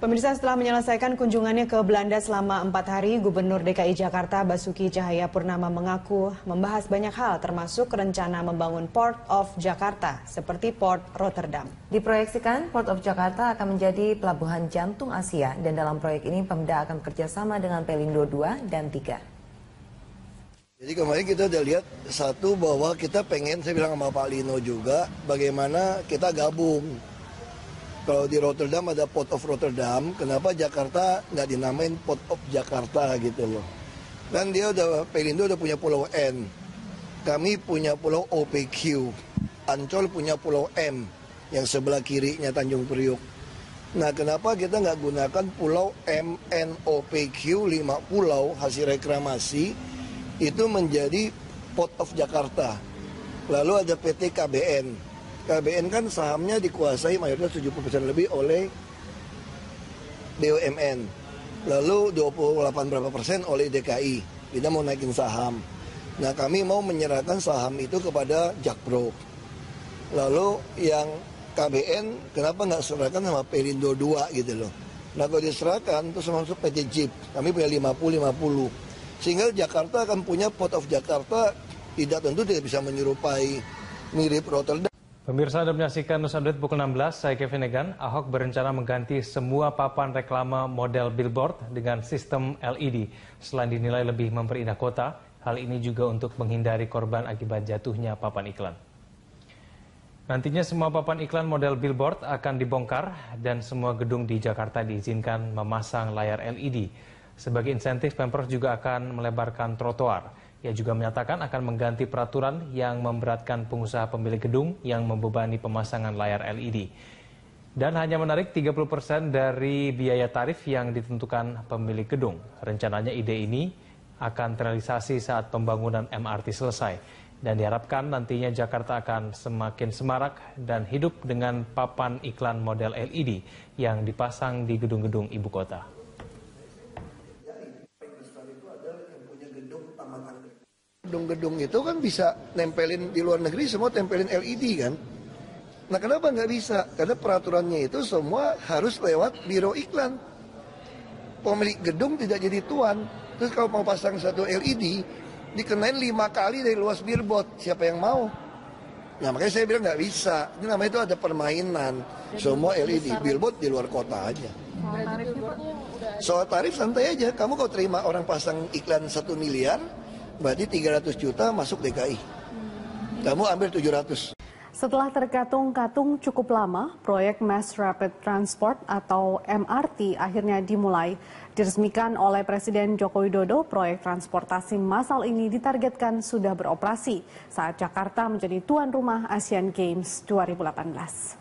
Pemirsa setelah menyelesaikan kunjungannya ke Belanda selama empat hari, Gubernur DKI Jakarta Basuki Cahaya Purnama mengaku membahas banyak hal termasuk rencana membangun Port of Jakarta seperti Port Rotterdam. Diproyeksikan Port of Jakarta akan menjadi pelabuhan jantung Asia dan dalam proyek ini Pemda akan bekerjasama dengan Pelindo 2 dan 3. Jadi kemarin kita sudah lihat satu bahwa kita pengen, saya bilang sama Pak Lino juga, bagaimana kita gabung kalau di Rotterdam ada Port of Rotterdam, kenapa Jakarta nggak dinamain Port of Jakarta gitu loh. Dan dia udah, Pelindo udah punya pulau N. Kami punya pulau OPQ. Ancol punya pulau M yang sebelah kirinya Tanjung Priuk. Nah kenapa kita nggak gunakan pulau M N MNOPQ 5 pulau hasil reklamasi itu menjadi Port of Jakarta. Lalu ada PT KBN KBN kan sahamnya dikuasai mayoritas 70% persen lebih oleh BUMN. Lalu 28 berapa persen oleh DKI. Kita mau naikin saham. Nah kami mau menyerahkan saham itu kepada Jakpro. Lalu yang KBN kenapa nggak serahkan sama Perindo 2 gitu loh. Nah kalau diserahkan terus masuk PT Jeep, Kami punya 50-50. Sehingga Jakarta akan punya Pot of Jakarta tidak tentu tidak bisa menyerupai mirip Rotterdam. Pemirsa Anda menyaksikan News Update pukul 16, saya Kevin Egan. Ahok berencana mengganti semua papan reklama model billboard dengan sistem LED. Selain dinilai lebih memperindah kota, hal ini juga untuk menghindari korban akibat jatuhnya papan iklan. Nantinya semua papan iklan model billboard akan dibongkar dan semua gedung di Jakarta diizinkan memasang layar LED. Sebagai insentif, Pemprov juga akan melebarkan trotoar. Ia juga menyatakan akan mengganti peraturan yang memberatkan pengusaha pemilik gedung yang membebani pemasangan layar LED. Dan hanya menarik 30% dari biaya tarif yang ditentukan pemilik gedung. Rencananya ide ini akan terrealisasi saat pembangunan MRT selesai. Dan diharapkan nantinya Jakarta akan semakin semarak dan hidup dengan papan iklan model LED yang dipasang di gedung-gedung ibu kota. gedung-gedung itu kan bisa nempelin di luar negeri semua tempelin LED kan. Nah kenapa nggak bisa? Karena peraturannya itu semua harus lewat biro iklan. Pemilik gedung tidak jadi tuan. Terus kalau mau pasang satu LED, dikenain lima kali dari luas billboard. Siapa yang mau? Nah makanya saya bilang nggak bisa. Ini namanya itu ada permainan. Jadi Semua LED billboard di luar kota aja. Soal tarif, Soal tarif santai aja. Kamu kalau terima orang pasang iklan satu miliar, berarti 300 juta masuk DKI. Kamu ambil 700. Setelah terkatung-katung cukup lama, proyek Mass Rapid Transport atau MRT akhirnya dimulai. Diresmikan oleh Presiden Joko Widodo, proyek transportasi massal ini ditargetkan sudah beroperasi saat Jakarta menjadi tuan rumah Asian Games 2018.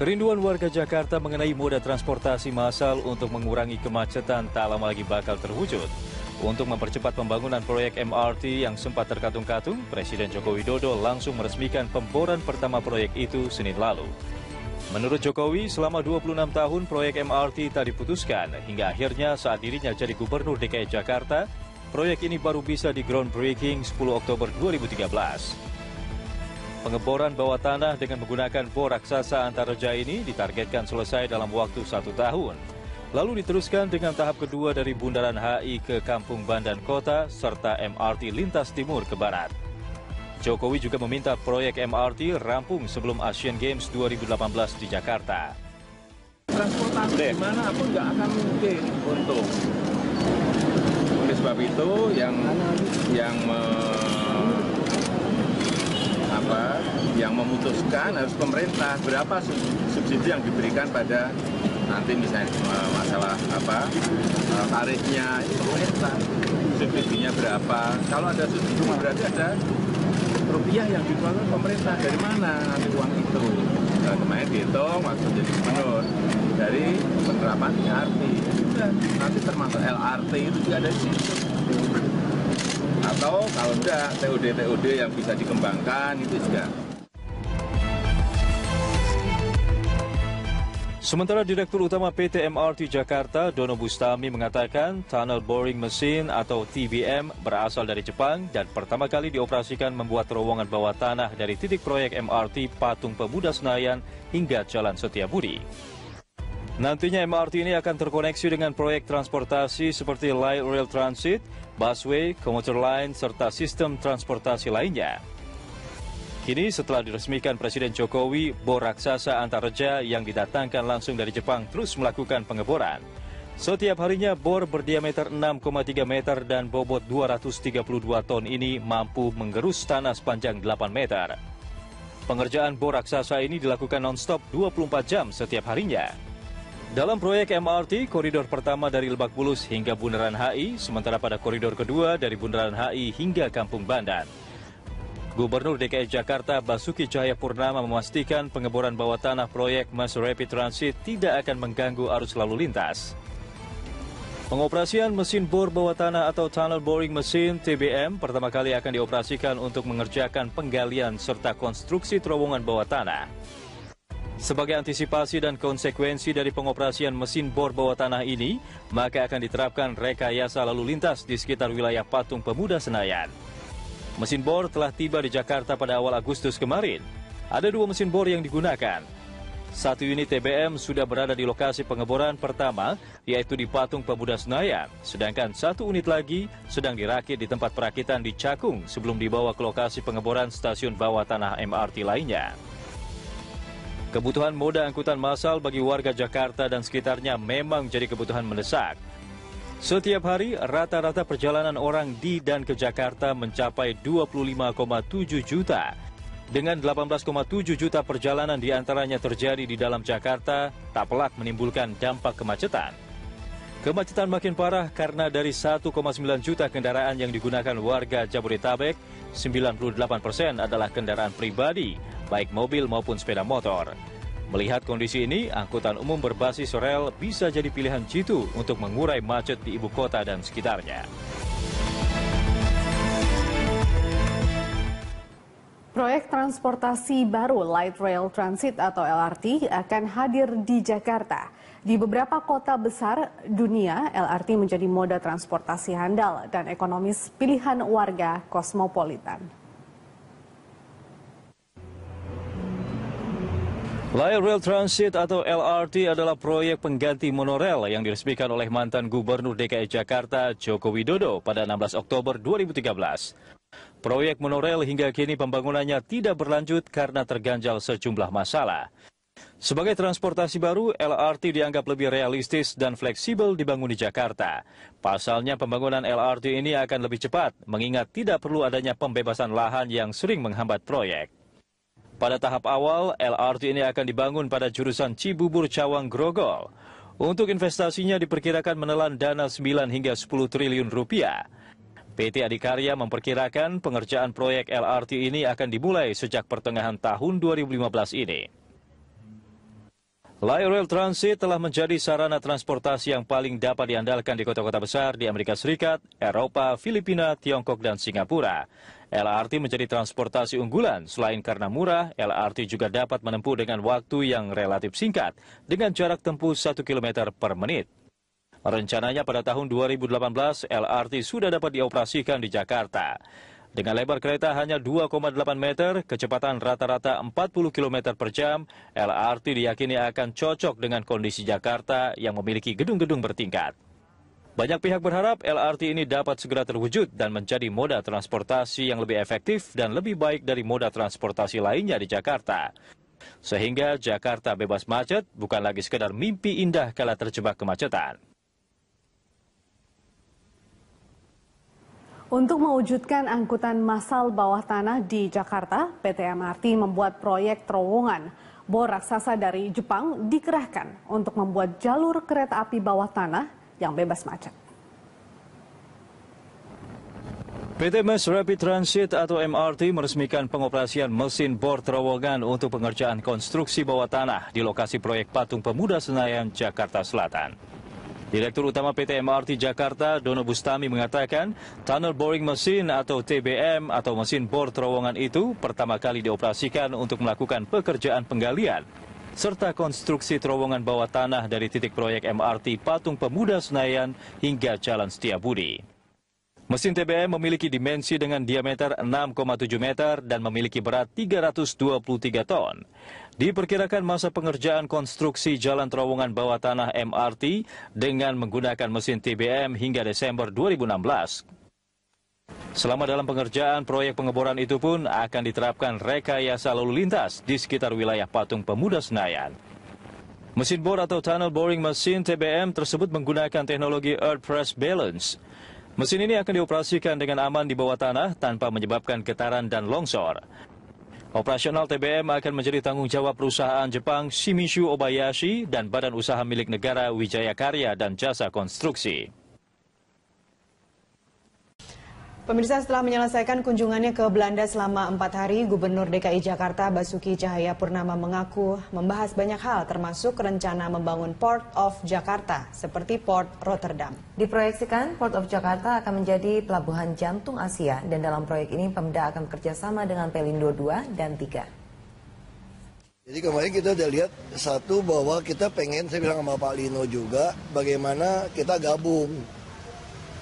Kerinduan warga Jakarta mengenai moda transportasi massal untuk mengurangi kemacetan tak lama lagi bakal terwujud. Untuk mempercepat pembangunan proyek MRT yang sempat terkatung-katung, Presiden Joko Widodo langsung meresmikan pemboran pertama proyek itu Senin lalu. Menurut Jokowi, selama 26 tahun proyek MRT tak diputuskan, hingga akhirnya saat dirinya jadi Gubernur DKI Jakarta, proyek ini baru bisa di groundbreaking 10 Oktober 2013. Pengeboran bawah tanah dengan menggunakan bor raksasa antaraja ini ditargetkan selesai dalam waktu satu tahun. Lalu diteruskan dengan tahap kedua dari Bundaran HI ke Kampung Bandan Kota serta MRT lintas timur ke barat. Jokowi juga meminta proyek MRT rampung sebelum Asian Games 2018 di Jakarta. Transportasi di mana pun nggak akan mungkin untuk. Oleh sebab itu yang yang yang memutuskan harus pemerintah berapa subsidi yang diberikan pada nanti misalnya eh, masalah apa eh, tarifnya pemerintah subsidinya berapa kalau ada subsidi berarti ada rupiah yang dikeluarkan pemerintah dari mana nanti uang itu nah, kemarin dihitung waktu jadi gubernur dari penerapan ERP ya sudah nanti termasuk LRT itu juga ada di situ atau kalau enggak TOD-TOD yang bisa dikembangkan itu juga. Sementara Direktur Utama PT MRT Jakarta, Dono Bustami, mengatakan Tunnel Boring Machine atau TBM berasal dari Jepang dan pertama kali dioperasikan membuat terowongan bawah tanah dari titik proyek MRT Patung Pemuda Senayan hingga Jalan Setiabudi. Nantinya MRT ini akan terkoneksi dengan proyek transportasi seperti light rail transit, busway, commuter line, serta sistem transportasi lainnya. Kini setelah diresmikan Presiden Jokowi, bor raksasa antareja yang didatangkan langsung dari Jepang terus melakukan pengeboran. Setiap harinya bor berdiameter 6,3 meter dan bobot 232 ton ini mampu menggerus tanah sepanjang 8 meter. Pengerjaan bor raksasa ini dilakukan nonstop 24 jam setiap harinya. Dalam proyek MRT, koridor pertama dari Lebak Bulus hingga Bundaran HI, sementara pada koridor kedua dari Bundaran HI hingga Kampung Bandan. Gubernur DKI Jakarta Basuki Cahayapurnama memastikan pengeboran bawah tanah proyek Mass Rapid Transit tidak akan mengganggu arus lalu lintas. Pengoperasian mesin bor bawah tanah atau tunnel boring Mesin TBM pertama kali akan dioperasikan untuk mengerjakan penggalian serta konstruksi terowongan bawah tanah. Sebagai antisipasi dan konsekuensi dari pengoperasian mesin bor bawah tanah ini, maka akan diterapkan rekayasa lalu lintas di sekitar wilayah patung pemuda Senayan. Mesin bor telah tiba di Jakarta pada awal Agustus kemarin. Ada dua mesin bor yang digunakan. Satu unit TBM sudah berada di lokasi pengeboran pertama, yaitu di patung pemuda Senayan. Sedangkan satu unit lagi sedang dirakit di tempat perakitan di Cakung sebelum dibawa ke lokasi pengeboran stasiun bawah tanah MRT lainnya. Kebutuhan moda angkutan massal bagi warga Jakarta dan sekitarnya memang jadi kebutuhan mendesak. Setiap hari, rata-rata perjalanan orang di dan ke Jakarta mencapai 25,7 juta. Dengan 18,7 juta perjalanan diantaranya terjadi di dalam Jakarta, tak pelak menimbulkan dampak kemacetan. Kemacetan makin parah karena dari 1,9 juta kendaraan yang digunakan warga Jabodetabek, 98 persen adalah kendaraan pribadi baik mobil maupun sepeda motor. Melihat kondisi ini, angkutan umum berbasis rel bisa jadi pilihan jitu untuk mengurai macet di ibu kota dan sekitarnya. Proyek transportasi baru Light Rail Transit atau LRT akan hadir di Jakarta. Di beberapa kota besar dunia, LRT menjadi moda transportasi handal dan ekonomis pilihan warga kosmopolitan. Light Rail Transit atau LRT adalah proyek pengganti monorel yang diresmikan oleh mantan Gubernur DKI e Jakarta Joko Widodo pada 16 Oktober 2013. Proyek monorel hingga kini pembangunannya tidak berlanjut karena terganjal sejumlah masalah. Sebagai transportasi baru, LRT dianggap lebih realistis dan fleksibel dibangun di Jakarta. Pasalnya pembangunan LRT ini akan lebih cepat, mengingat tidak perlu adanya pembebasan lahan yang sering menghambat proyek. Pada tahap awal, LRT ini akan dibangun pada jurusan Cibubur Cawang Grogol. Untuk investasinya diperkirakan menelan dana 9 hingga 10 triliun rupiah. PT Adikarya memperkirakan pengerjaan proyek LRT ini akan dimulai sejak pertengahan tahun 2015 ini. Light rail transit telah menjadi sarana transportasi yang paling dapat diandalkan di kota-kota besar di Amerika Serikat, Eropa, Filipina, Tiongkok, dan Singapura. LRT menjadi transportasi unggulan. Selain karena murah, LRT juga dapat menempuh dengan waktu yang relatif singkat, dengan jarak tempuh 1 km per menit. Rencananya pada tahun 2018, LRT sudah dapat dioperasikan di Jakarta. Dengan lebar kereta hanya 2,8 meter, kecepatan rata-rata 40 km per jam, LRT diyakini akan cocok dengan kondisi Jakarta yang memiliki gedung-gedung bertingkat. Banyak pihak berharap LRT ini dapat segera terwujud dan menjadi moda transportasi yang lebih efektif dan lebih baik dari moda transportasi lainnya di Jakarta. Sehingga Jakarta bebas macet bukan lagi sekedar mimpi indah kala terjebak kemacetan. Untuk mewujudkan angkutan massal bawah tanah di Jakarta, PT MRT membuat proyek terowongan. Bor raksasa dari Jepang dikerahkan untuk membuat jalur kereta api bawah tanah yang bebas macet. PT Mass Rapid Transit atau MRT meresmikan pengoperasian mesin bor terowongan untuk pengerjaan konstruksi bawah tanah di lokasi proyek Patung Pemuda Senayan, Jakarta Selatan. Direktur Utama PT MRT Jakarta, Dono Bustami mengatakan, tunnel boring machine atau TBM atau mesin bor terowongan itu pertama kali dioperasikan untuk melakukan pekerjaan penggalian serta konstruksi terowongan bawah tanah dari titik proyek MRT Patung Pemuda Senayan hingga Jalan Setiabudi. Mesin TBM memiliki dimensi dengan diameter 6,7 meter dan memiliki berat 323 ton. Diperkirakan masa pengerjaan konstruksi jalan terowongan bawah tanah MRT dengan menggunakan mesin TBM hingga Desember 2016. Selama dalam pengerjaan, proyek pengeboran itu pun akan diterapkan rekayasa lalu lintas di sekitar wilayah patung pemuda Senayan. Mesin bor atau tunnel boring mesin TBM tersebut menggunakan teknologi Earth Press Balance. Mesin ini akan dioperasikan dengan aman di bawah tanah tanpa menyebabkan getaran dan longsor. Operasional TBM akan menjadi tanggung jawab perusahaan Jepang Shimizu Obayashi dan badan usaha milik negara Wijaya Karya dan Jasa Konstruksi. Pemirsa setelah menyelesaikan kunjungannya ke Belanda selama empat hari, Gubernur DKI Jakarta Basuki Cahaya Purnama mengaku membahas banyak hal termasuk rencana membangun Port of Jakarta seperti Port Rotterdam. Diproyeksikan Port of Jakarta akan menjadi pelabuhan jantung Asia dan dalam proyek ini Pemda akan bekerja sama dengan Pelindo 2 dan 3. Jadi kemarin kita sudah lihat satu bahwa kita pengen, saya bilang sama Pak Lino juga, bagaimana kita gabung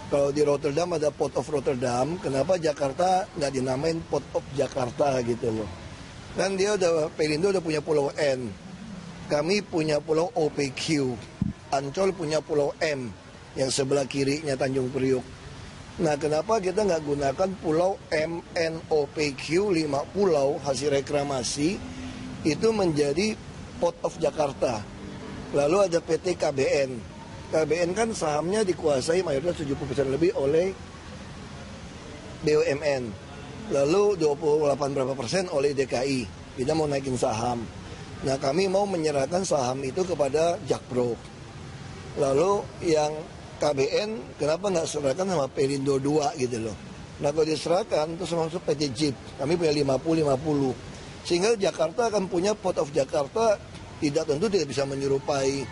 kalau di Rotterdam ada Port of Rotterdam, kenapa Jakarta nggak dinamain Port of Jakarta gitu loh. Kan dia udah, Pelindo udah punya pulau N. Kami punya pulau OPQ. Ancol punya pulau M yang sebelah kirinya Tanjung Priuk. Nah kenapa kita nggak gunakan pulau M N MNOPQ 5 pulau hasil reklamasi itu menjadi Port of Jakarta. Lalu ada PT KBN, KBN kan sahamnya dikuasai mayoritas 70% lebih oleh BUMN. Lalu 28 berapa persen oleh DKI. Kita mau naikin saham. Nah kami mau menyerahkan saham itu kepada Jakpro. Lalu yang KBN kenapa nggak serahkan sama Perindo 2 gitu loh. Nah kalau diserahkan itu masuk PT Jeep. Kami punya 50-50. Sehingga Jakarta akan punya Pot of Jakarta tidak tentu tidak bisa menyerupai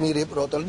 mirip Rotterdam.